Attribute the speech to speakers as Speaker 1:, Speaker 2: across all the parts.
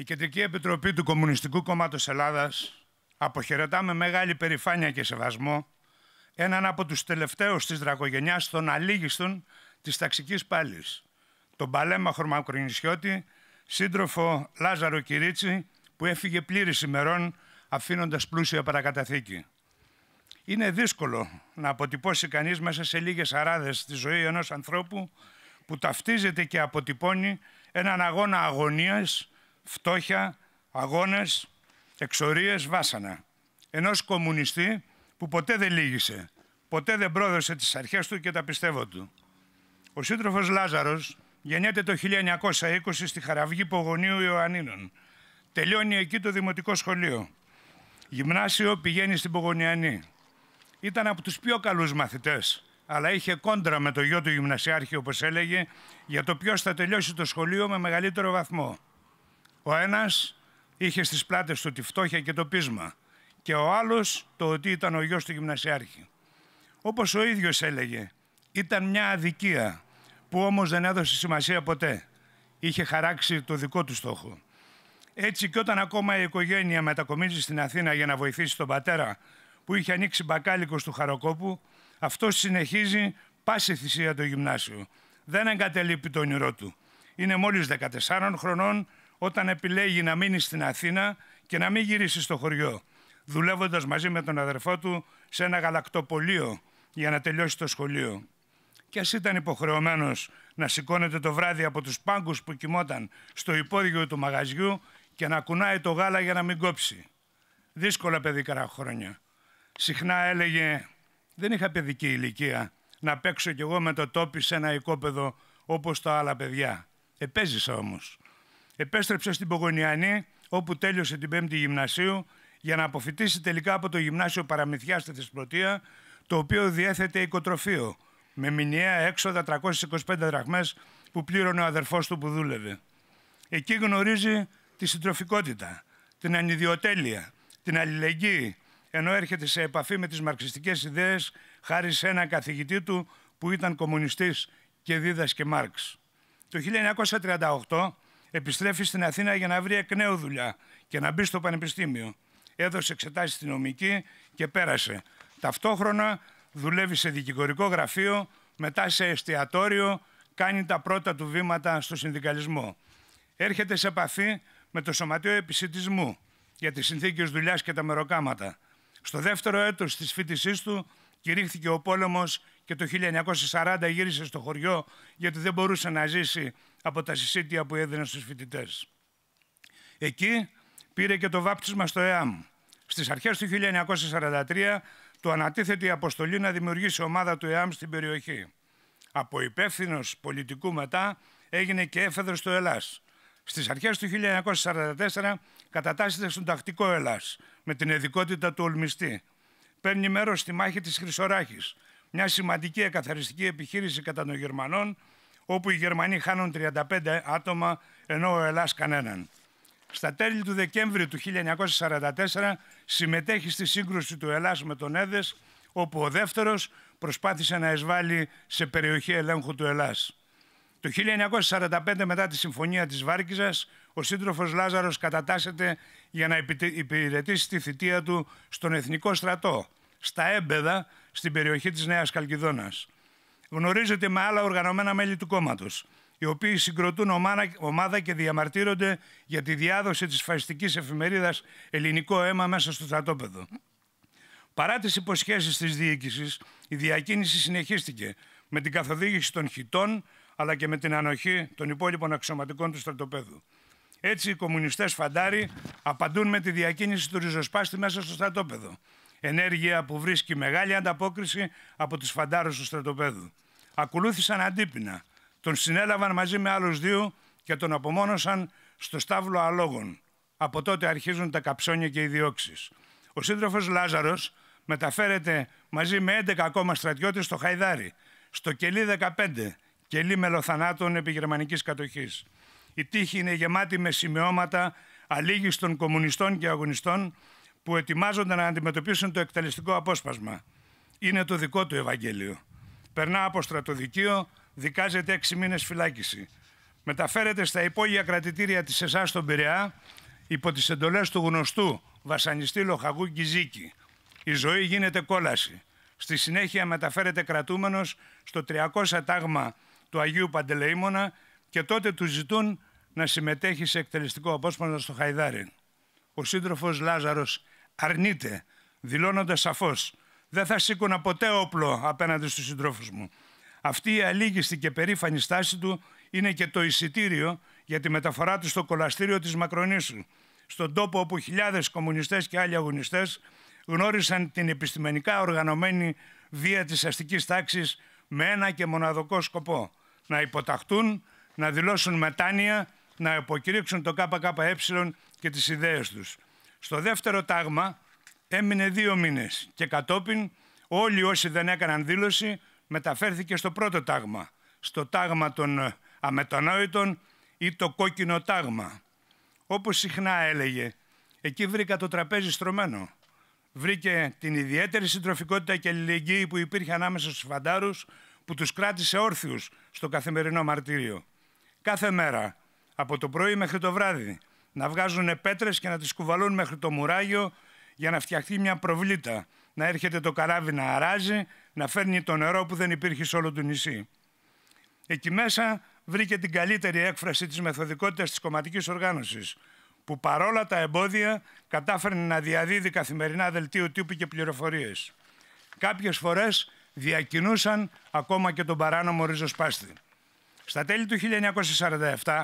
Speaker 1: Η Κεντρική Επιτροπή του Κομμουνιστικού Κόμματος Ελλάδας αποχαιρετά με μεγάλη περηφάνεια και σεβασμό έναν από τους τελευταίους της δρακογενιάς των αλήγιστων της ταξικής πάλης, τον παλέμα Μακρονησιώτη, σύντροφο Λάζαρο Κυρίτσι, που έφυγε πλήρης ημερών αφήνοντας πλούσια παρακαταθήκη. Είναι δύσκολο να αποτυπώσει κανείς μέσα σε λίγες αράδες τη ζωή ενός ανθρώπου που ταυτίζεται και αποτυπώνει έναν αγώνα αγωνίας φτώχεια, αγώνες, εξορίες, βάσανα. Ενός κομμουνιστή που ποτέ δεν λύγησε, ποτέ δεν πρόδωσε τις αρχές του και τα πιστεύω του. Ο σύντροφος Λάζαρος γεννιέται το 1920 στη Χαραυγή Πογονίου Ιωαννίνων. Τελειώνει εκεί το δημοτικό σχολείο. Γυμνάσιο πηγαίνει στην Πογονιανή. Ήταν από τους πιο καλούς μαθητές, αλλά είχε κόντρα με το γιο του γυμνασιάρχη, όπως έλεγε, για το ποιος θα τελειώσει το σχολείο με μεγαλύτερο βαθμό. Ο ένας είχε στις πλάτες του τη φτώχεια και το πείσμα και ο άλλος το ότι ήταν ο γιος του γυμνασιάρχη. Όπως ο ίδιος έλεγε, ήταν μια αδικία που όμως δεν έδωσε σημασία ποτέ. Είχε χαράξει το δικό του στόχο. Έτσι και όταν ακόμα η οικογένεια μετακομίζει στην Αθήνα για να βοηθήσει τον πατέρα που είχε ανοίξει μπακάλικος του Χαροκόπου, αυτό συνεχίζει πάση θυσία το γυμνάσιο. Δεν εγκατελείπει το όνειρό του. Είναι μόλις 14 χρονών όταν επιλέγει να μείνει στην Αθήνα και να μην γυρίσει στο χωριό, δουλεύοντας μαζί με τον αδερφό του σε ένα γαλακτοπολείο για να τελειώσει το σχολείο. Κι ας ήταν υποχρεωμένος να σηκώνεται το βράδυ από τους πάγκους που κοιμόταν στο υπόδειο του μαγαζιού και να κουνάει το γάλα για να μην κόψει. Δύσκολα παιδικά χρόνια. Συχνά έλεγε «Δεν είχα παιδική ηλικία να παίξω κι εγώ με το τόπι σε ένα οικόπεδο όπως τα άλλα παιδιά. Επέζησα όμως» επέστρεψε στην Πογωνιανή, όπου τέλειωσε την 5η Γυμνασίου, για να αποφυτίσει τελικά από το Γυμνάσιο Παραμυθιά στη Θεσπρωτεία, το οποίο διέθετε οικοτροφείο, με μηνιαία έξοδα 325 δραχμές που πλήρωνε ο αδερφός του που δούλευε. Εκεί γνωρίζει τη συντροφικότητα, την ανιδιοτέλεια, την αλληλεγγύη, ενώ έρχεται σε επαφή με τις μαρξιστικές ιδέες χάρη σε έναν καθηγητή του που ήταν κομμουνιστής και δίδασκε Μάρξ. Το 1938 επιστρέφει στην Αθήνα για να βρει εκ νέου δουλειά και να μπει στο πανεπιστήμιο. Έδωσε εξετάσεις στη νομική και πέρασε. Ταυτόχρονα δουλεύει σε δικηγορικό γραφείο, μετά σε εστιατόριο, κάνει τα πρώτα του βήματα στο συνδικαλισμό. Έρχεται σε επαφή με το Σωματείο Επισητισμού για τις συνθήκες δουλειάς και τα μεροκάματα. Στο δεύτερο έτος της φοιτησής του κηρύχθηκε ο πόλεμος και το 1940 γύρισε στο χωριό γιατί δεν μπορούσε να ζήσει από τα συσίτια που έδινε στους φοιτητές. Εκεί πήρε και το βάπτισμα στο ΕΑΜ. Στις αρχές του 1943 του ανατίθεται η αποστολή να δημιουργήσει ομάδα του ΕΑΜ στην περιοχή. Από υπεύθυνος πολιτικού μετά έγινε και έφεδρος στο Ελλάς. Στις αρχές του 1944 κατατάσσεται στον τακτικό Ελλάς με την ειδικότητα του Ολμιστή παίρνει μέρος στη μάχη της Χρυσοράχης, μια σημαντική εκαθαριστική επιχείρηση κατά των Γερμανών, όπου οι Γερμανοί χάνουν 35 άτομα, ενώ ο Ελλάς κανέναν. Στα τέλη του Δεκέμβρη του 1944 συμμετέχει στη σύγκρουση του Ελλάς με τον Έδες, όπου ο δεύτερος προσπάθησε να εισβάλλει σε περιοχή ελέγχου του Ελλάς. Το 1945 μετά τη Συμφωνία της Βάρκιζας ο σύντροφος Λάζαρος κατατάσσεται για να υπηρετήσει τη θητεία του στον Εθνικό Στρατό, στα έμπεδα στην περιοχή της Νέας Καλκιδόνας. Γνωρίζεται με άλλα οργανωμένα μέλη του κόμματος, οι οποίοι συγκροτούν ομάδα και διαμαρτύρονται για τη διάδοση της φασιστικής εφημερίδας «Ελληνικό αίμα» μέσα στο στρατόπεδο. Παρά τις υποσχέσεις της διοίκησης, η διακίνηση συνεχίστηκε με την καθοδήγηση των χιτών αλλά και με την ανοχή των υπόλοιπων αξιωματικών του στρατοπέδου. Έτσι οι κομμουνιστές φαντάροι απαντούν με τη διακίνηση του ριζοσπάστη μέσα στο στρατόπεδο. Ενέργεια που βρίσκει μεγάλη ανταπόκριση από τους φαντάρους του στρατοπέδου. Ακολούθησαν αντίπεινα. Τον συνέλαβαν μαζί με άλλους δύο και τον απομόνωσαν στο στάβλο αλόγων. Από τότε αρχίζουν τα καψόνια και οι διώξεις. Ο σύντροφος Λάζαρος μεταφέρεται μαζί με 11 ακόμα στρατιώτες στο Χαϊδάρι, στο κελί 15, κελί μελοθανάτων επιγερμανικής κατοχής. Η τύχη είναι γεμάτη με σημειώματα αλήγιστων κομμουνιστών και αγωνιστών που ετοιμάζονται να αντιμετωπίσουν το εκτελεστικό απόσπασμα. Είναι το δικό του Ευαγγέλιο. Περνά από στρατοδικείο, δικάζεται έξι μήνες φυλάκιση. Μεταφέρεται στα υπόγεια κρατητήρια της ΕΣΑ στον Πειραιά υπό τις εντολές του γνωστού βασανιστή λοχαγού Κιζίκη. Η ζωή γίνεται κόλαση. Στη συνέχεια μεταφέρεται κρατούμενος στο 300 τάγμα του Αγίου Παντελεήμονα και τότε τους ζητούν να συμμετέχει σε εκτελεστικό απόσπασμα στο Χαϊδάρι. Ο σύντροφος Λάζαρος αρνείται, δηλώνοντας σαφώς: Δεν θα σήκωνα ποτέ όπλο απέναντι στους συντρόφους μου. Αυτή η αλήγιστη και περήφανη στάση του είναι και το εισιτήριο για τη μεταφορά του στο κολαστήριο της Μακρονήσου, στον τόπο όπου χιλιάδες κομμουνιστές και άλλοι αγωνιστές γνώρισαν την επιστημονικά οργανωμένη βία της αστικής τάξης με ένα και μοναδικό σκοπό: να υποταχτούν να δηλώσουν μετάνοια, να αποκηρύξουν το ΚΚΕ και τις ιδέες τους. Στο δεύτερο τάγμα έμεινε δύο μήνες και κατόπιν όλοι όσοι δεν έκαναν δήλωση μεταφέρθηκε στο πρώτο τάγμα, στο τάγμα των ε, αμετανόητων ή το κόκκινο τάγμα. Όπως συχνά έλεγε, εκεί βρήκα το τραπέζι στρωμένο. Βρήκε την ιδιαίτερη συντροφικότητα και αλληλεγγύη που υπήρχε ανάμεσα στους φαντάρους που τους κράτησε όρθιους στο καθημερινό μαρτύριο κάθε μέρα, από το πρωί μέχρι το βράδυ, να βγάζουν πέτρες και να τις κουβαλούν μέχρι το μουράγιο για να φτιαχτεί μια προβλήτα, να έρχεται το καράβι να αράζει, να φέρνει το νερό που δεν υπήρχε σε όλο το νησί. Εκεί μέσα βρήκε την καλύτερη έκφραση της μεθοδικότητας της κομματικής οργάνωσης, που παρόλα τα εμπόδια κατάφερνε να διαδίδει καθημερινά δελτίο τύπου και πληροφορίες. Κάποιες φορές διακινούσαν ακόμα και τον παράνομο ριζοσπάστη. Στα τέλη του 1947,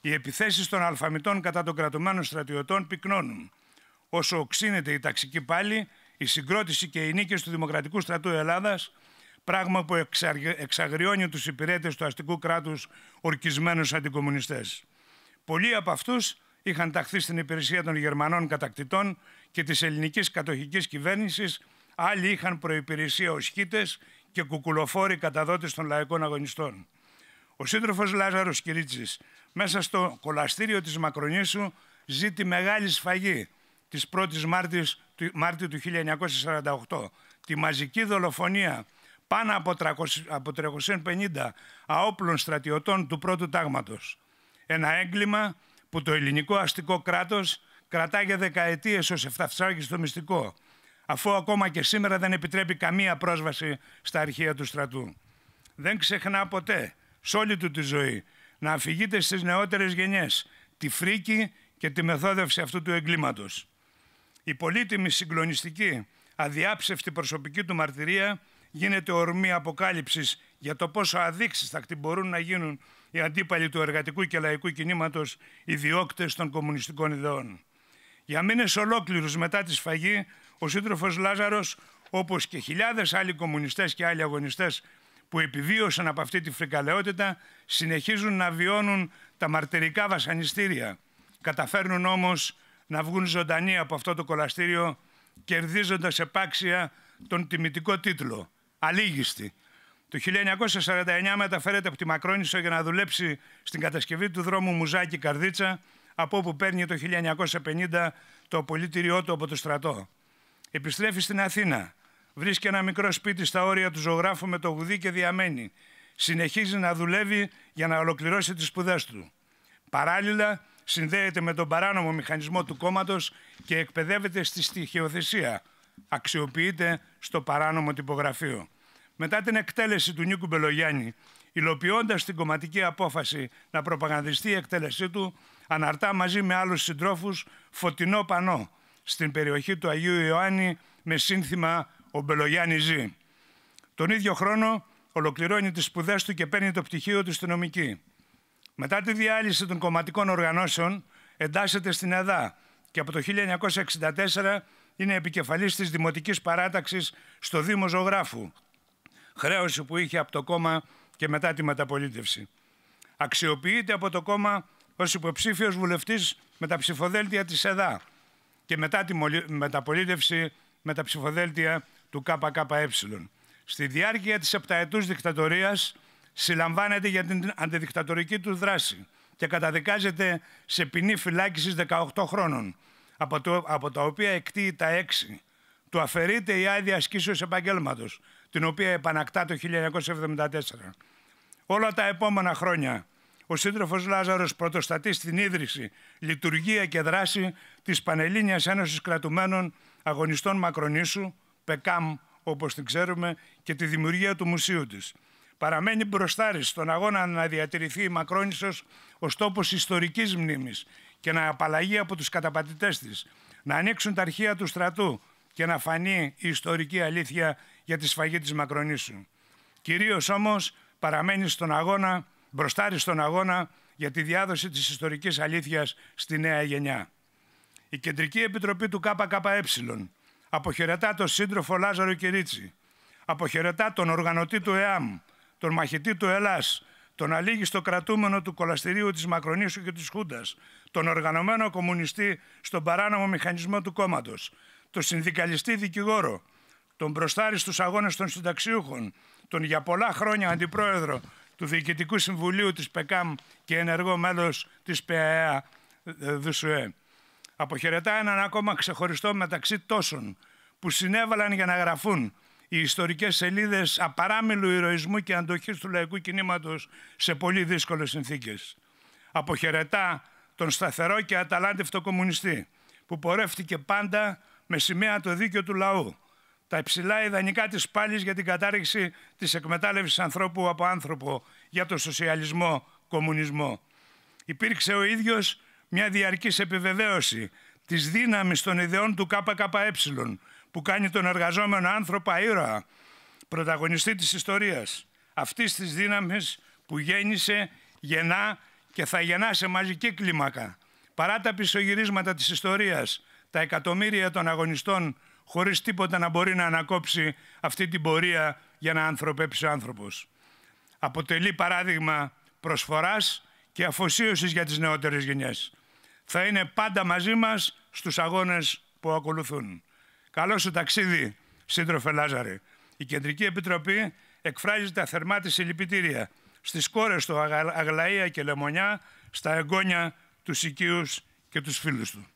Speaker 1: οι επιθέσεις των αλφαμητών κατά των κρατουμένων στρατιωτών πυκνώνουν. Όσο οξύνεται η ταξική πάλη, η συγκρότηση και οι νίκες του Δημοκρατικού Στρατού Ελλάδας, πράγμα που εξαγριώνει τους υπηρέτες του αστικού κράτους ορκισμένους αντικομουνιστές. Πολλοί από αυτούς είχαν ταχθεί στην υπηρεσία των Γερμανών κατακτητών και της ελληνικής κατοχικής κυβέρνησης, άλλοι είχαν προϋπηρεσία ως και κουκουλοφόροι καταδότες των λαϊκών αγωνιστών. Ο σύντροφος Λάζαρος Κυρίτσης μέσα στο κολαστήριο της Μακρονίσου ζει τη μεγάλη σφαγή της 1ης Μάρτης, του, Μάρτη του 1948, τη μαζική δολοφονία πάνω από, 350 αόπλων στρατιωτών του πρώτου τάγματος. Ένα έγκλημα που το ελληνικό αστικό κράτος κρατά για δεκαετίες ως στο μυστικό, αφού ακόμα και σήμερα δεν επιτρέπει καμία πρόσβαση στα αρχεία του στρατού. Δεν ξεχνά ποτέ σε όλη του τη ζωή. Να αφηγείται στις νεότερες γενιές τη φρίκη και τη μεθόδευση αυτού του εγκλήματος. Η πολύτιμη συγκλονιστική, αδιάψευτη προσωπική του μαρτυρία γίνεται ορμή αποκάλυψης για το πόσο αδίξιστακτοι μπορούν να γίνουν οι αντίπαλοι του εργατικού και λαϊκού κινήματος, οι διώκτες των κομμουνιστικών ιδεών. Για μήνες ολόκληρους μετά τη σφαγή, ο σύντροφος Λάζαρος, όπως και χιλιάδες άλλοι κομμουνιστές και άλλοι αγωνιστές, που επιβίωσαν από αυτή τη φρικαλαιότητα συνεχίζουν να βιώνουν τα μαρτυρικά βασανιστήρια. Καταφέρνουν όμως να βγουν ζωντανοί από αυτό το κολαστήριο κερδίζοντας επάξια τον τιμητικό τίτλο «Αλήγιστη». Το 1949 μεταφέρεται από τη Μακρόνησο για να δουλέψει στην κατασκευή του δρόμου Μουζάκη Καρδίτσα από όπου παίρνει το 1950 το απολύτηριό του από το στρατό. Επιστρέφει στην Αθήνα βρίσκει ένα μικρό σπίτι στα όρια του ζωγράφου με το γουδί και διαμένει. Συνεχίζει να δουλεύει για να ολοκληρώσει τις σπουδές του. Παράλληλα, συνδέεται με τον παράνομο μηχανισμό του κόμματος και εκπαιδεύεται στη στοιχειοθεσία. Αξιοποιείται στο παράνομο τυπογραφείο. Μετά την εκτέλεση του Νίκου Μπελογιάννη, υλοποιώντας την κομματική απόφαση να προπαγανδιστεί η εκτέλεσή του, αναρτά μαζί με άλλους συντρόφους φωτεινό πανό στην περιοχή του Αγίου Ιωάννη με σύνθημα ο Μπελογιάννη ζει. Τον ίδιο χρόνο ολοκληρώνει τις σπουδές του και παίρνει το πτυχίο του στη νομική. Μετά τη διάλυση των κομματικών οργανώσεων εντάσσεται στην ΕΔΑ και από το 1964 είναι επικεφαλής της Δημοτικής Παράταξης στο Δήμο Ζωγράφου. Χρέωση που είχε από το κόμμα και μετά τη μεταπολίτευση. Αξιοποιείται από το κόμμα ως υποψήφιος βουλευτής με τα ψηφοδέλτια της ΕΔΑ και μετά τη μεταπολίτευση με τα ψηφοδέλτια του ΚΚΕ. Στη διάρκεια της επταετούς δικτατορίας συλλαμβάνεται για την αντιδικτατορική του δράση και καταδικάζεται σε ποινή φυλάκισης 18 χρόνων, από, το, από τα οποία εκτείει τα έξι. Του αφαιρείται η άδεια ασκήσεως επαγγέλματος, την οποία επανακτά το 1974. Όλα τα επόμενα χρόνια ο σύντροφος Λάζαρος πρωτοστατεί στην ίδρυση, λειτουργία και δράση της Πανελλήνιας Ένωσης Κρατουμένων Αγωνιστών Μακρονήσου, ΠΕΚΑΜ όπως την ξέρουμε και τη δημιουργία του μουσείου της. Παραμένει μπροστάρης στον αγώνα να διατηρηθεί η Μακρόνισσος ως τόπος ιστορικής μνήμης και να απαλλαγεί από τους καταπατητές της, να ανοίξουν τα αρχεία του στρατού και να φανεί η ιστορική αλήθεια για τη σφαγή της Μακρονήσου. Κυρίως όμως παραμένει στον αγώνα, στον αγώνα για τη διάδοση της ιστορικής αλήθειας στη νέα γενιά. Η Κεντρική Επιτροπή του ΚΚΕ Αποχαιρετά τον σύντροφο Λάζαρο Κυρίτσι. Αποχαιρετά τον οργανωτή του ΕΑΜ, τον μαχητή του ΕΛΑΣ, τον αλήγιστο κρατούμενο του κολαστηρίου της Μακρονίσου και της Χούντας, τον οργανωμένο κομμουνιστή στον παράνομο μηχανισμό του κόμματος, τον συνδικαλιστή δικηγόρο, τον μπροστάρι στους αγώνες των συνταξιούχων, τον για πολλά χρόνια αντιπρόεδρο του Διοικητικού Συμβουλίου της ΠΕΚΑΜ και ενεργό μέλος της ΠΕΑ ε, ε, ΔΣΟΕ. Αποχαιρετά έναν ακόμα ξεχωριστό μεταξύ τόσων που συνέβαλαν για να γραφούν οι ιστορικές σελίδες απαράμιλου ηρωισμού και αντοχής του λαϊκού κινήματος σε πολύ δύσκολες συνθήκες. Αποχαιρετά τον σταθερό και αταλάντευτο κομμουνιστή που πορεύτηκε πάντα με σημαία το δίκαιο του λαού, τα υψηλά ιδανικά της πάλης για την κατάρριξη της εκμετάλλευσης ανθρώπου από άνθρωπο για τον σοσιαλισμό, κομμουνισμό. Υπήρξε ο ίδιος μια διαρκής επιβεβαίωση της δύναμης των ιδεών του ΚΚΕ που κάνει τον εργαζόμενο άνθρωπο ήρωα, πρωταγωνιστή της ιστορίας, αυτής της δύναμης που γέννησε, γεννά και θα γεννά σε μαζική κλίμακα. Παρά τα πισωγυρίσματα της ιστορίας, τα εκατομμύρια των αγωνιστών χωρίς τίποτα να μπορεί να ανακόψει αυτή την πορεία για να ανθρωπέψει ο άνθρωπος. Αποτελεί παράδειγμα προσφοράς και αφοσίωσης για τις νεότερες γενιές θα είναι πάντα μαζί μας στους αγώνες που ακολουθούν. Καλό σου ταξίδι, σύντροφε Λάζαρη. Η Κεντρική Επιτροπή εκφράζει τα θερμά της συλληπιτήρια στις κόρες του Αγλαία και Λεμονιά, στα εγγόνια, τους οικείους και τους φίλους του.